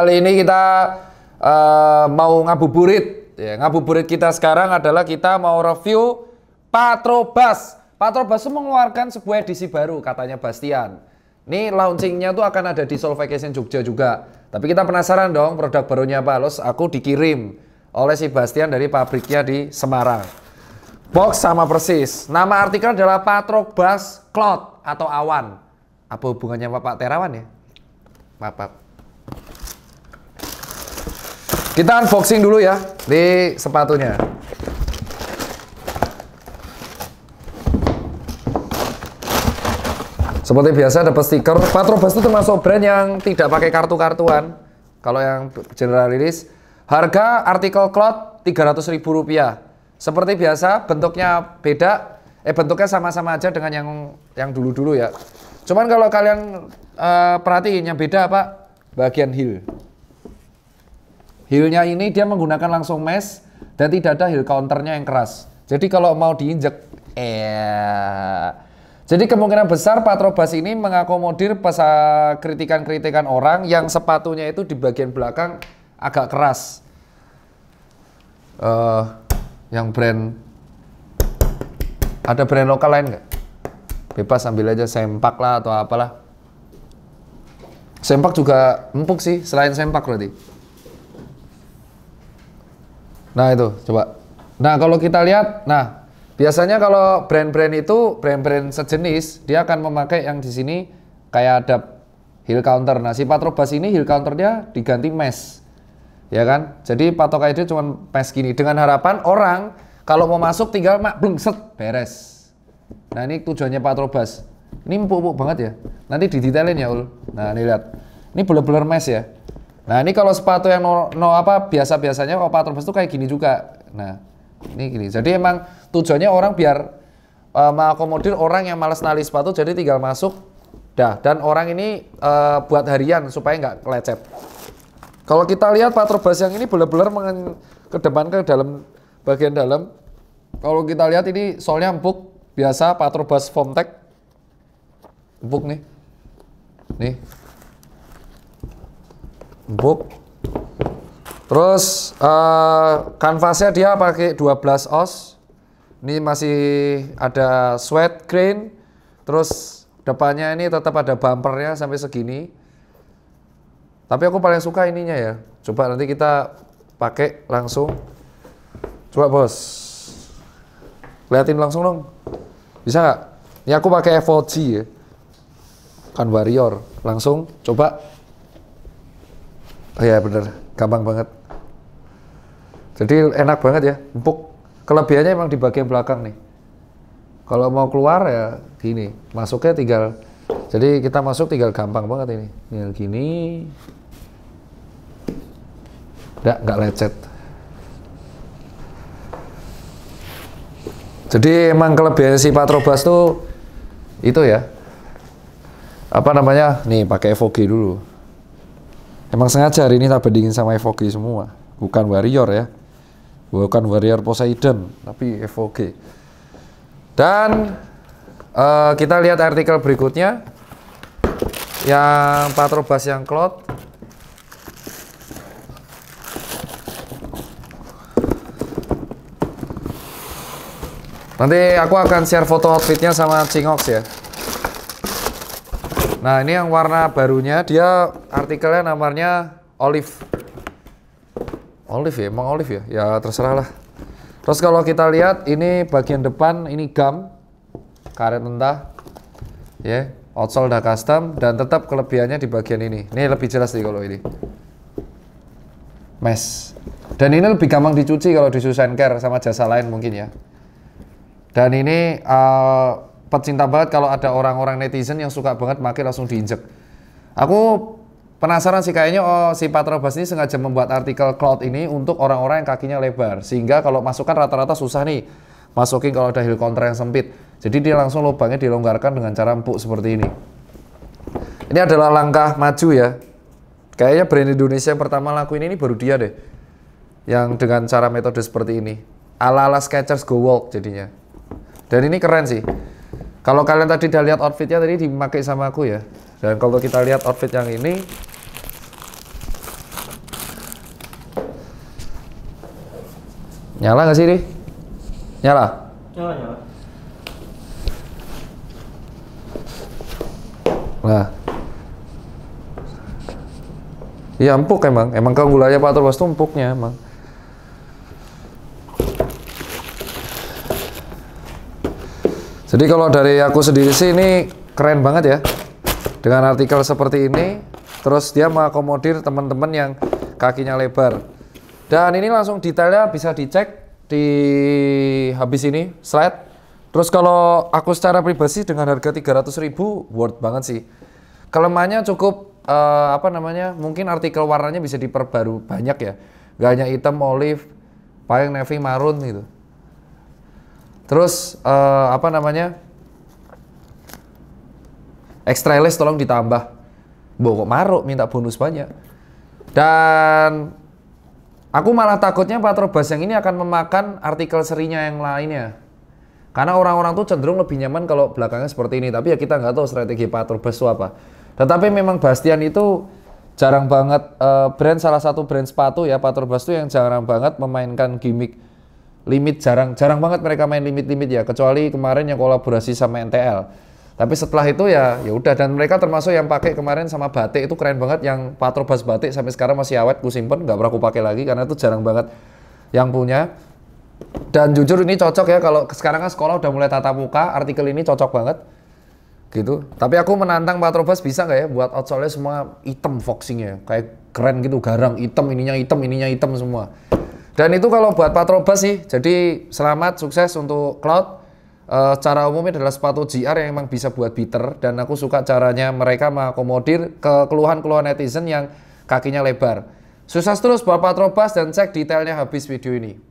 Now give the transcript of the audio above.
kali ini kita uh, mau ngabuburit. Ya, ngabuburit kita sekarang adalah kita mau review Patrobas. Patrobas mengeluarkan sebuah edisi baru katanya Bastian. Ini launchingnya tuh akan ada di Soul Vacation Jogja juga. Tapi kita penasaran dong produk barunya apa. Los aku dikirim oleh si Bastian dari pabriknya di Semarang. Box sama persis. Nama artikel adalah Patrobas Cloud atau awan. Apa hubungannya Pak Terawan ya? Pak. Kita unboxing dulu ya di sepatunya. Seperti biasa ada stiker. Patrobas itu termasuk brand yang tidak pakai kartu-kartuan. Kalau yang general rilis harga artikel cloth Rp300.000. Seperti biasa, bentuknya beda. Eh bentuknya sama-sama aja dengan yang yang dulu-dulu ya. Cuman kalau kalian uh, perhatiin yang beda apa? Bagian heel. Heelnya ini dia menggunakan langsung mesh dan tidak ada heel counternya yang keras. Jadi kalau mau diinjek, eh. Jadi kemungkinan besar Patrobas ini mengakomodir pesa kritikan-kritikan orang yang sepatunya itu di bagian belakang agak keras. Uh, yang brand ada brand lokal lain nggak? Bebas ambil aja sempak lah atau apalah. Sempak juga empuk sih, selain sempak berarti. Nah itu coba. Nah kalau kita lihat, nah biasanya kalau brand-brand itu brand-brand sejenis dia akan memakai yang di sini kayak ada heel counter. Nah si Patrobas ini heel dia diganti mesh, ya kan? Jadi patok itu cuma mesh gini dengan harapan orang kalau mau masuk tinggal mak blengset beres. Nah ini tujuannya Patrobas. Ini empuk-empuk banget ya. Nanti didetailin ya ul. Nah ini lihat, ini bener-bener mesh ya. Nah ini kalau sepatu yang no, no apa biasa-biasanya kalau oh, patrobas itu kayak gini juga. Nah ini gini. Jadi emang tujuannya orang biar uh, mengakomodir orang yang malas nali sepatu jadi tinggal masuk dah. Dan orang ini uh, buat harian supaya nggak kelecet. Kalau kita lihat patrobas yang ini benar-benar ke depan ke dalam bagian dalam. Kalau kita lihat ini soalnya empuk biasa foam Formtech empuk nih. Nih, empuk. Terus uh, kanvasnya dia pakai 12 os. Ini masih ada sweat grain. Terus depannya ini tetap ada bumpernya sampai segini. Tapi aku paling suka ininya ya. Coba nanti kita pakai langsung. Coba bos. Liatin langsung dong. Bisa nggak? Ini aku pakai FOG ya. Kan warrior. Langsung coba Oh iya bener, gampang banget. Jadi enak banget ya, empuk. Kelebihannya emang di bagian belakang nih. Kalau mau keluar ya gini, masuknya tinggal. Jadi kita masuk tinggal gampang banget ini. Tinggal gini. Nggak, nggak lecet. Jadi emang kelebihan si Patrobas tuh itu ya. Apa namanya? Nih pakai FOG dulu. Emang sengaja hari ini tak bandingin sama Evoke semua. Bukan Warrior ya. Bukan Warrior Poseidon, tapi Evoke. Dan uh, kita lihat artikel berikutnya. Yang Patrobas yang Cloud. Nanti aku akan share foto outfitnya sama Cingox ya. Nah ini yang warna barunya dia artikelnya namanya Olive. Olive ya, emang Olive ya? Ya terserah lah. Terus kalau kita lihat ini bagian depan ini gam karet mentah. Ya, yeah. outsole udah custom dan tetap kelebihannya di bagian ini. Ini lebih jelas sih kalau ini. Mesh. Dan ini lebih gampang dicuci kalau di Susan Care sama jasa lain mungkin ya. Dan ini uh, pecinta banget kalau ada orang-orang netizen yang suka banget makin langsung diinjek. Aku Penasaran sih kayaknya oh, si Patrobas ini sengaja membuat artikel cloud ini untuk orang-orang yang kakinya lebar sehingga kalau masukkan rata-rata susah nih masukin kalau ada heel counter yang sempit. Jadi dia langsung lubangnya dilonggarkan dengan cara empuk seperti ini. Ini adalah langkah maju ya. Kayaknya brand Indonesia yang pertama lakuin ini baru dia deh. Yang dengan cara metode seperti ini. Ala-ala Skechers Go Walk jadinya. Dan ini keren sih. Kalau kalian tadi udah lihat outfitnya tadi dipakai sama aku ya. Dan kalau kita lihat outfit yang ini, Nyala nggak sih, Ri? Nyala? Nyala, nyala. Nah. Iya empuk emang, emang kalau gulanya Pak Turbas tuh empuknya emang. Jadi kalau dari aku sendiri sih ini keren banget ya. Dengan artikel seperti ini, terus dia mengakomodir teman-teman yang kakinya lebar. Dan ini langsung detailnya bisa dicek di habis ini slide. Terus kalau aku secara pribadi dengan harga 300.000 worth banget sih. Kelemahannya cukup uh, apa namanya? Mungkin artikel warnanya bisa diperbaru banyak ya. Gak hanya hitam, olive, paling navy marun gitu. Terus uh, apa namanya? Extra list tolong ditambah. Bokok kok maruk minta bonus banyak. Dan Aku malah takutnya Patrobas yang ini akan memakan artikel serinya yang lainnya. Karena orang-orang tuh cenderung lebih nyaman kalau belakangnya seperti ini. Tapi ya kita nggak tahu strategi Patrobas itu apa. Tetapi memang Bastian itu jarang banget uh, brand salah satu brand sepatu ya Patrobas itu yang jarang banget memainkan gimmick limit jarang jarang banget mereka main limit-limit ya kecuali kemarin yang kolaborasi sama NTL tapi setelah itu ya ya udah dan mereka termasuk yang pakai kemarin sama batik itu keren banget yang Patrobas batik sampai sekarang masih awet ku simpen nggak pernah aku pakai lagi karena itu jarang banget yang punya. Dan jujur ini cocok ya kalau sekarang kan sekolah udah mulai tatap muka, artikel ini cocok banget gitu. Tapi aku menantang Patrobas bisa nggak ya buat outsole semua item foxingnya kayak keren gitu garang item ininya item ininya item semua. Dan itu kalau buat Patrobas sih. Jadi selamat sukses untuk Cloud uh, cara umumnya adalah sepatu GR yang memang bisa buat beater dan aku suka caranya mereka mengakomodir ke keluhan-keluhan netizen yang kakinya lebar. susah terus Bapak Trobas dan cek detailnya habis video ini.